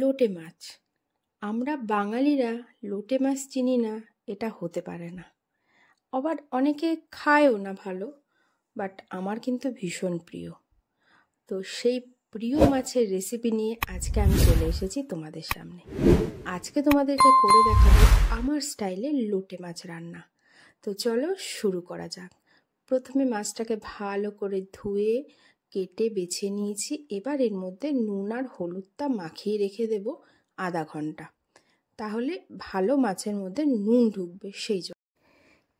লোটে মাছ আমরা বাঙালিরা লোটে মাছ চিনি না এটা হতে পারে না আবার অনেকে খায়ও না ভালো বাট আমার কিন্তু ভীষণ প্রিয় তো সেই প্রিয় মাছের রেসিপি নিয়ে আজকে আমি চলে এসেছি তোমাদের সামনে আজকে তোমাদেরকে করে দেখাবো আমার স্টাইলে লোটে মাছ রান্না তো চলো শুরু করা যাক প্রথমে মাছটাকে ভালো করে ধুয়ে কেটে বেছে নিয়েছি এবার এর মধ্যে নুন আর হলুদটা মাখিয়ে রেখে দেব আধা ঘন্টা তাহলে ভালো মাছের মধ্যে নুন ঢুকবে সেই জন্য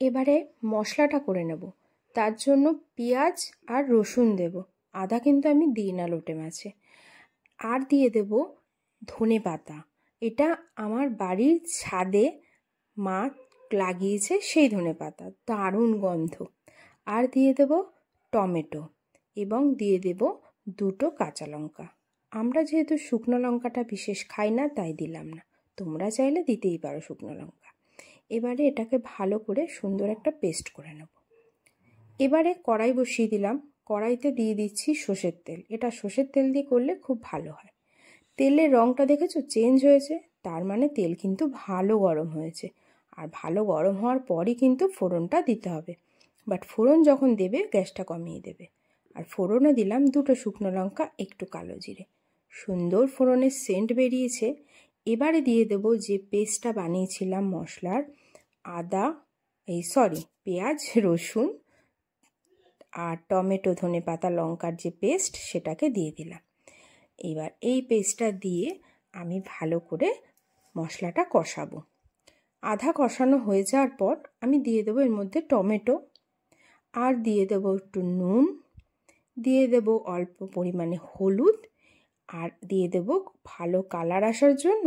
এবারে মশলাটা করে নেব তার জন্য পেঁয়াজ আর রসুন দেব আদা কিন্তু আমি দিই না লোটে মাছে আর দিয়ে দেব ধনে পাতা এটা আমার বাড়ির ছাদে মা লাগিয়েছে সেই ধনে পাতা দারুণ গন্ধ আর দিয়ে দেব টমেটো এবং দিয়ে দেব দুটো কাঁচা লঙ্কা আমরা যেহেতু শুকনো লঙ্কাটা বিশেষ খাই না তাই দিলাম না তোমরা চাইলে দিতেই পারো শুকনো লঙ্কা এবারে এটাকে ভালো করে সুন্দর একটা পেস্ট করে নেব এবারে কড়াই বসিয়ে দিলাম কড়াইতে দিয়ে দিচ্ছি সর্ষের তেল এটা সর্ষের তেল দিয়ে করলে খুব ভালো হয় তেলের রঙটা দেখেছো চেঞ্জ হয়েছে তার মানে তেল কিন্তু ভালো গরম হয়েছে আর ভালো গরম হওয়ার পরই কিন্তু ফোড়নটা দিতে হবে বাট ফোড়ন যখন দেবে গ্যাসটা কমিয়ে দেবে আর ফোড়নে দিলাম দুটো শুকনো লঙ্কা একটু কালো জিরে সুন্দর ফোড়নের সেন্ট বেরিয়েছে এবারে দিয়ে দেব যে পেস্টটা বানিয়েছিলাম মশলার আদা এই সরি পেঁয়াজ রসুন আর টমেটো ধনে পাতা লঙ্কার যে পেস্ট সেটাকে দিয়ে দিলাম এবার এই পেস্টটা দিয়ে আমি ভালো করে মশলাটা কষাবো আধা কষানো হয়ে যাওয়ার পর আমি দিয়ে দেবো এর মধ্যে টমেটো আর দিয়ে দেবো একটু নুন দিয়ে দেব অল্প পরিমাণে হলুদ আর দিয়ে দেব ভালো কালার আসার জন্য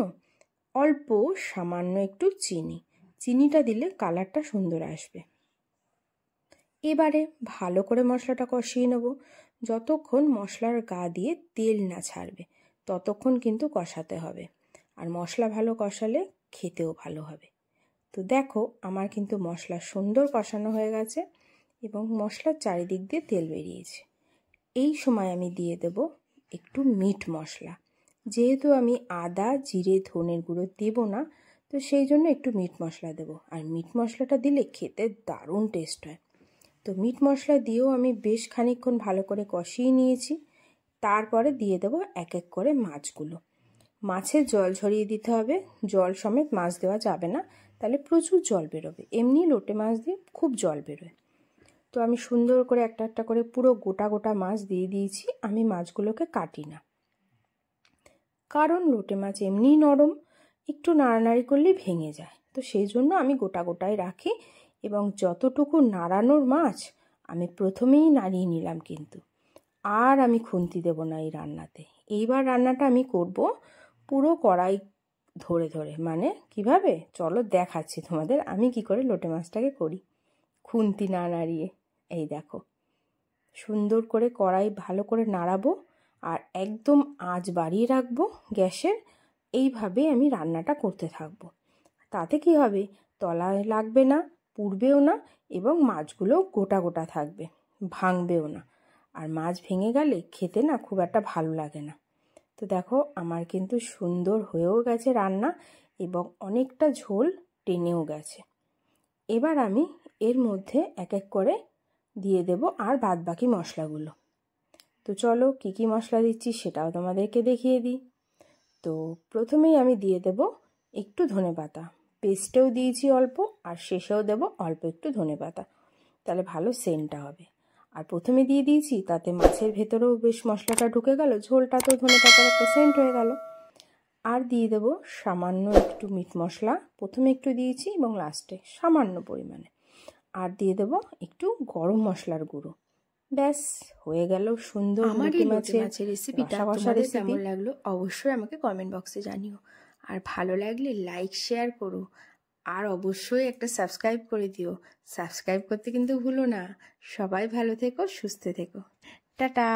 অল্প সামান্য একটু চিনি চিনিটা দিলে কালারটা সুন্দর আসবে এবারে ভালো করে মশলাটা কষিয়ে নেব যতক্ষণ মশলার গা দিয়ে তেল না ছাড়বে ততক্ষণ কিন্তু কষাতে হবে আর মশলা ভালো কষালে খেতেও ভালো হবে তো দেখো আমার কিন্তু মশলা সুন্দর কষানো হয়ে গেছে এবং মশলার চারিদিক দিয়ে তেল বেরিয়েছে এই সময় আমি দিয়ে দেব একটু মিট মশলা যেহেতু আমি আদা জিরে ধনের গুঁড়ো দেব না তো সেই জন্য একটু মিট মশলা দেবো আর মিট মশলাটা দিলে খেতে দারুণ টেস্ট হয় তো মিট মশলা দিয়েও আমি বেশ খানিকক্ষণ ভালো করে কষিয়ে নিয়েছি তারপরে দিয়ে দেবো এক এক করে মাছগুলো মাছের জল ঝরিয়ে দিতে হবে জল সমেত মাছ দেওয়া যাবে না তাহলে প্রচুর জল বেরোবে এমনি লোটে মাছ দিয়ে খুব জল বেরোয় তো আমি সুন্দর করে একটা একটা করে পুরো গোটা গোটা মাছ দিয়ে দিয়েছি আমি মাছগুলোকে কাটি না কারণ লোটে মাছ এমনি নরম একটু নাড়ানাড়ি করলে ভেঙে যায় তো সেই জন্য আমি গোটা গোটায় রাখি এবং যতটুকু নাড়ানোর মাছ আমি প্রথমেই নাড়িয়ে নিলাম কিন্তু আর আমি খুন্তি দেব না এই রান্নাতে এইবার রান্নাটা আমি করব পুরো কড়াই ধরে ধরে মানে কিভাবে চলো দেখাচ্ছি তোমাদের আমি কি করে লোটে মাছটাকে করি খুন্তি না নাড়িয়ে এই দেখো সুন্দর করে কড়াই ভালো করে নাড়াবো আর একদম আঁচ বাড়িয়ে রাখবো গ্যাসের এইভাবে আমি রান্নাটা করতে থাকবো তাতে কি হবে তলায় লাগবে না পুড়বেও না এবং মাছগুলো গোটা গোটা থাকবে ভাঙবেও না আর মাছ ভেঙে গেলে খেতে না খুব একটা ভালো লাগে না তো দেখো আমার কিন্তু সুন্দর হয়েও গেছে রান্না এবং অনেকটা ঝোল টেনেও গেছে এবার আমি এর মধ্যে এক এক করে দিয়ে দেব আর বাদ বাকি মশলাগুলো তো চলো কি কি মশলা দিচ্ছি সেটাও তোমাদেরকে দেখিয়ে দিই তো প্রথমেই আমি দিয়ে দেব একটু ধনে পাতা পেস্টেও দিয়েছি অল্প আর শেষেও দেব অল্প একটু ধনে পাতা তাহলে ভালো সেন্টটা হবে আর প্রথমে দিয়ে দিয়েছি তাতে মাছের ভেতরেও বেশ মশলাটা ঢুকে গেল ঝোলটা তো ধনে পাতার একটা সেন্ট হয়ে গেল আর দিয়ে দেব সামান্য একটু মিট মশলা প্রথমে একটু দিয়েছি এবং লাস্টে সামান্য পরিমাণে আর দিয়ে দেবো একটু গরম মশলার গুঁড়ো ব্যাস হয়ে গেল সুন্দর আমার মাছের রেসিপিটা তোমাদের কেমন লাগলো অবশ্যই আমাকে কমেন্ট বক্সে জানিও আর ভালো লাগলে লাইক শেয়ার করো আর অবশ্যই একটা সাবস্ক্রাইব করে দিও সাবস্ক্রাইব করতে কিন্তু ভুলো না সবাই ভালো থেকো সুস্থ থেকো টাটা